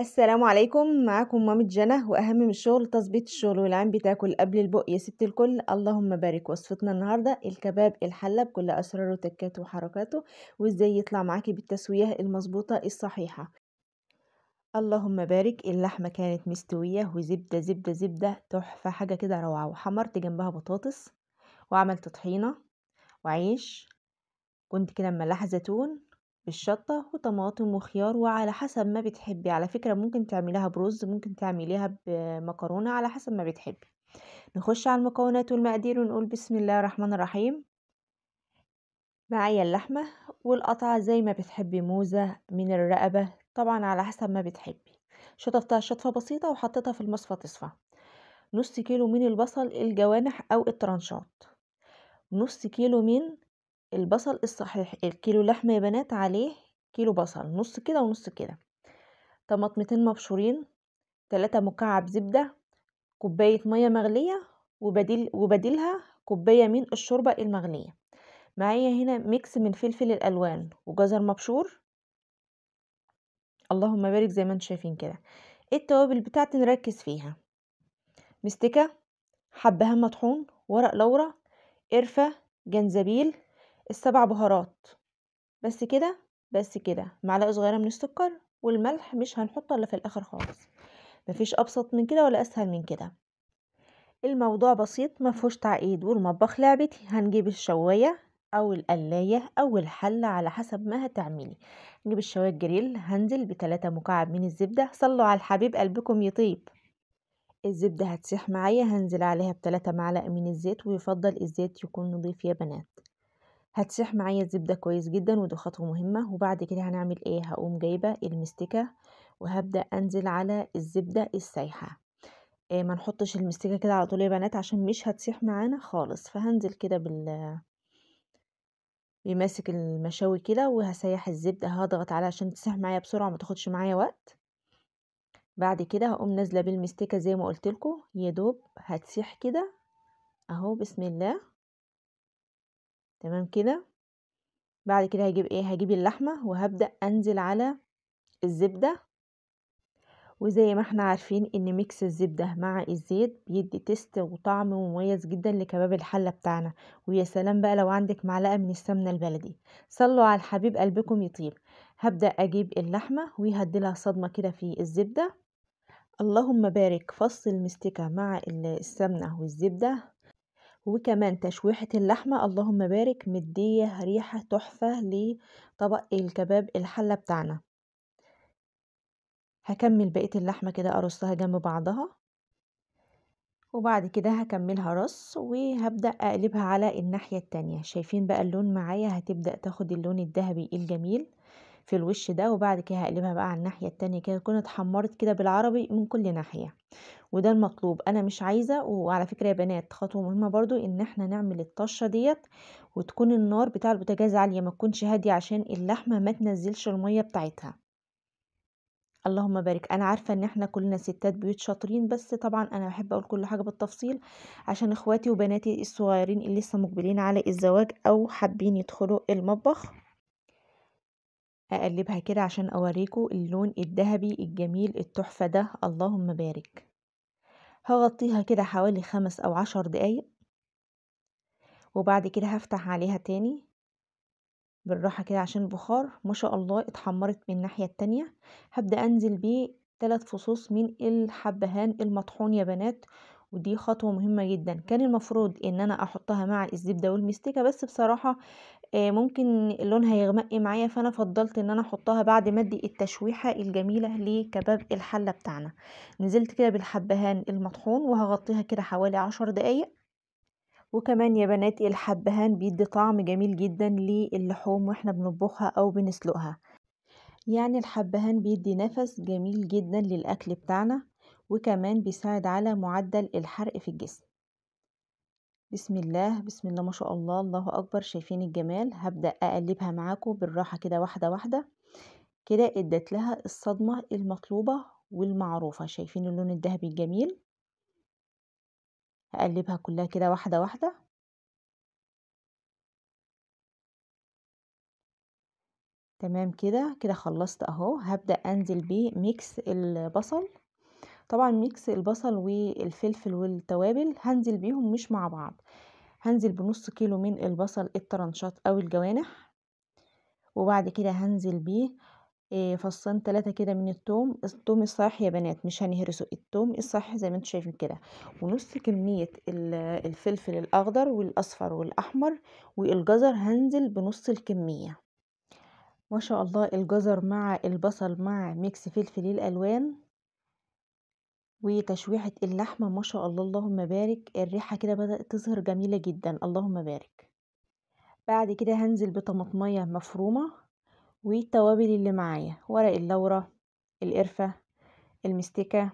السلام عليكم معاكم مامي جنى وأهم من الشغل تظبيط الشغل والعين بتاكل قبل البق يا ست الكل اللهم بارك وصفتنا النهاردة الكباب الحلة بكل أسراره وتكاته وحركاته وإزاي يطلع معاكي بالتسوية المظبوطة الصحيحة اللهم بارك اللحمة كانت مستوية وزبدة زبدة زبدة تحفة حاجة كده روعة وحمرت جنبها بطاطس وعملت طحينة وعيش كنت كده ملاحة زيتون الشطة وطماطم وخيار وعلى حسب ما بتحبي على فكرة ممكن تعمليها برز ممكن تعمليها بمكرونة على حسب ما بتحبي نخش على المكونات والمقادير ونقول بسم الله الرحمن الرحيم معايا اللحمة والقطعة زي ما بتحبي موزة من الرقبة طبعا على حسب ما بتحبي شطفتها شطفة بسيطة وحطيتها في المصفى تصفى نص كيلو من البصل الجوانح أو الترانشات نص كيلو من البصل الصحيح الكيلو لحمة يا بنات عليه كيلو بصل نص كده ونص كده طماطمتين مبشورين تلاتة مكعب زبدة كوباية مية مغلية وبديل وبديلها كوباية من الشوربة المغلية معايا هنا ميكس من فلفل الألوان وجزر مبشور اللهم بارك زي ما انتم شايفين كده ايه التوابل بتاعتي نركز فيها مستكة حبهان مطحون ورق لورا قرفة جنزبيل السبع بهارات بس كده بس كده معلقه صغيره من السكر والملح مش هنحطه الا في الاخر خالص مفيش ابسط من كده ولا اسهل من كده الموضوع بسيط مفهوش تعقيد والمطبخ لعبتي هنجيب الشوايه او القلايه او الحله على حسب ما هتعملي نجيب الشوايه الجريل هنزل بتلاتة مكعب من الزبده صلوا على الحبيب قلبكم يطيب الزبده هتسيح معايا هنزل عليها بتلاتة معلقه من الزيت ويفضل الزيت يكون نضيف يا بنات هتسيح معايا الزبدة كويس جدا ودي خطوة مهمة وبعد كده هنعمل ايه هقوم جايبة المستكة وهبدأ انزل على الزبدة السايحة إيه ما نحطش المستكة كده على طول يا بنات عشان مش هتسيح معانا خالص فهنزل كده بال بماسك المشاوي كده وهسيح الزبدة هضغط عليها عشان تسيح معايا بسرعة ما تاخدش معايا وقت بعد كده هقوم نازلة بالمستكة زي ما قلت لكم يا دوب هتسيح كده اهو بسم الله تمام كده بعد كده هجيب ايه هجيب اللحمة وهبدأ انزل على الزبدة وزي ما احنا عارفين ان ميكس الزبدة مع الزيت بيدي تيست وطعم مميز جدا لكباب الحلة بتاعنا ويا سلام بقى لو عندك معلقة من السمنة البلدي صلوا على الحبيب قلبكم يطيب هبدأ اجيب اللحمة ويهدلها صدمة كده في الزبدة اللهم بارك فص المستكة مع السمنة والزبدة وكمان تشويحة اللحمة اللهم بارك مدية ريحة تحفة لطبق الكباب الحلة بتاعنا هكمل بقية اللحمة كده أرصها جنب بعضها وبعد كده هكملها رص وهبدأ أقلبها على الناحية التانية شايفين بقى اللون معايا هتبدأ تاخد اللون الذهبي الجميل في الوش ده وبعد كده هقلبها بقى على الناحية التانية كده تكون اتحمرت كده بالعربي من كل ناحية وده المطلوب انا مش عايزة وعلى فكرة يا بنات خطوة مهمة برضو ان احنا نعمل الطشة ديت وتكون النار بتاع البوتاجاز عالية ما تكونش هادية عشان اللحمة ما تنزلش المية بتاعتها اللهم بارك انا عارفه ان احنا كلنا ستات بيوت شاطرين بس طبعا انا بحب اقول كل حاجه بالتفصيل عشان اخواتي وبناتي الصغيرين اللي لسه مقبلين على الزواج او حابين يدخلوا المطبخ هقلبها كده عشان اوريكم اللون الذهبي الجميل التحفة ده اللهم بارك هغطيها كده حوالي خمس او عشر دقايق وبعد كده هفتح عليها تاني بالراحة كده عشان البخار ما شاء الله اتحمرت من الناحية التانية هبدأ انزل بيه تلات فصوص من الحبهان المطحون يا بنات ودي خطوة مهمة جدا كان المفروض ان انا احطها مع الزبدة والمستكة بس بصراحة آه، ممكن اللون هيغمق معايا فانا فضلت ان انا احطها بعد ما ادي التشويحة الجميلة لكباب الحلة بتاعنا نزلت كده بالحبهان المطحون وهغطيها كده حوالي عشر دقايق وكمان يا بنات الحبهان بيدي طعم جميل جدا للحوم واحنا بنطبخها او بنسلقها يعني الحبهان بيدي نفس جميل جدا للاكل بتاعنا وكمان بيساعد على معدل الحرق في الجسم بسم الله بسم الله ما شاء الله الله اكبر شايفين الجمال هبدا اقلبها معاكم بالراحه كده واحده واحده كده ادت لها الصدمه المطلوبه والمعروفه شايفين اللون الذهبي الجميل هقلبها كلها كده واحده واحده تمام كده كده خلصت اهو هبدا انزل بيه ميكس البصل طبعا ميكس البصل والفلفل والتوابل هنزل بيهم مش مع بعض هنزل بنص كيلو من البصل الطرنشات او الجوانح وبعد كده هنزل بيه آه، فصين تلاتة كده من التوم التوم الصحيح يا بنات مش هنهرسه التوم الصح زي ما انتم شايفين كده ونص كمية الفلفل الاخضر والاصفر والاحمر والجزر هنزل بنص الكمية ما شاء الله الجزر مع البصل مع ميكس فلفل الالوان وتشويحة اللحمة ما شاء الله اللهم بارك الريحة كده بدأت تظهر جميلة جدا اللهم بارك بعد كده هنزل بطماطمية مفرومة والتوابل اللي معايا ورق اللورة القرفة المستكة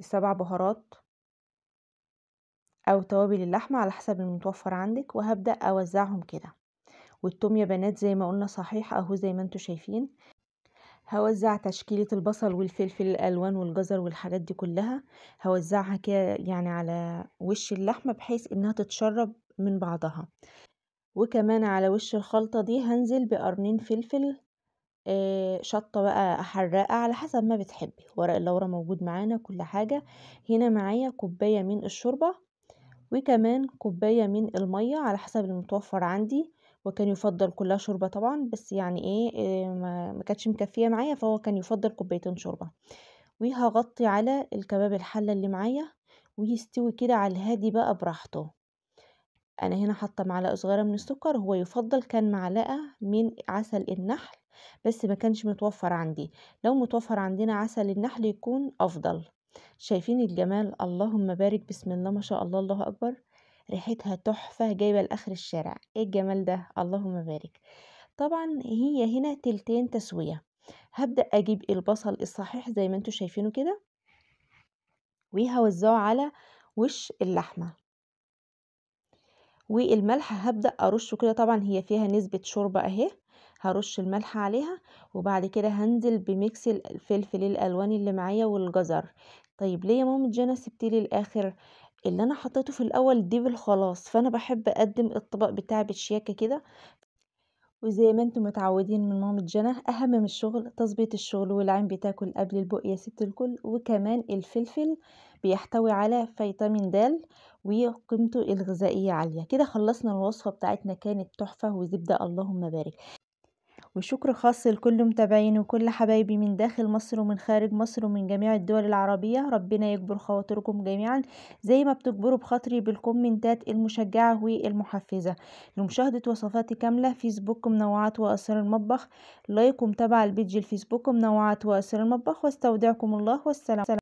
السبع بهارات او توابل اللحمة على حسب المتوفر عندك وهبدأ اوزعهم كده والتوم يا بنات زي ما قلنا صحيح اهو زي ما انتوا شايفين هوزع تشكيلة البصل والفلفل الألوان والجزر والحاجات دي كلها هوزعها كده يعني على وش اللحمة بحيث انها تتشرب من بعضها وكمان على وش الخلطة دي هنزل بقرنين فلفل آه، شطة بقى حراقة على حسب ما بتحبي ورق اللورة موجود معانا كل حاجة هنا معايا كوباية من الشوربة وكمان كوباية من المية على حسب المتوفر عندي وكان يفضل كلها شوربه طبعا بس يعني ايه آه، ما كانتش مكفيه معايا فهو كان يفضل كوبايتين شوربه وهغطي على الكباب الحله اللي معايا ويستوي كده على الهادي بقى براحته انا هنا حاطه معلقه صغيره من السكر هو يفضل كان معلقه من عسل النحل بس ما كانش متوفر عندي لو متوفر عندنا عسل النحل يكون افضل شايفين الجمال اللهم بارك بسم الله ما شاء الله الله اكبر ريحتها تحفة جايبة لآخر الشارع ايه الجمال ده اللهم بارك طبعا هي هنا تلتين تسوية هبدأ أجيب البصل الصحيح زي ما انتوا شايفينه كده وهوزعه على وش اللحمة والملح هبدأ أرشه كده طبعا هي فيها نسبة شوربة أهي هرش الملح عليها وبعد كده هنزل بميكس الفلفل الألوان اللي معايا والجزر طيب ليه يا ماما جانا سبتيلي الآخر اللي انا حطيته في الاول دي بالخلاص فانا بحب اقدم الطبق بتاعي بشياكه كده وزي ما انتم متعودين من مامة جنى اهم من الشغل تظبيط الشغل والعين بتاكل قبل البق يا ست الكل وكمان الفلفل بيحتوي على فيتامين د وقيمته الغذائية عالية كده خلصنا الوصفة بتاعتنا كانت تحفة وزبدة اللهم بارك وشكر خاص لكل متابعين وكل حبايبي من داخل مصر ومن خارج مصر ومن جميع الدول العربية ربنا يكبر خواطركم جميعا زي ما بتكبروا بخاطري بالكومنتات المشجعة والمحفزة لمشاهدة وصفاتي كاملة فيسبوك منوعات وأسرار المطبخ لايك ومتابعة البيج الفيسبوك منوعات وأسرار المطبخ واستودعكم الله والسلام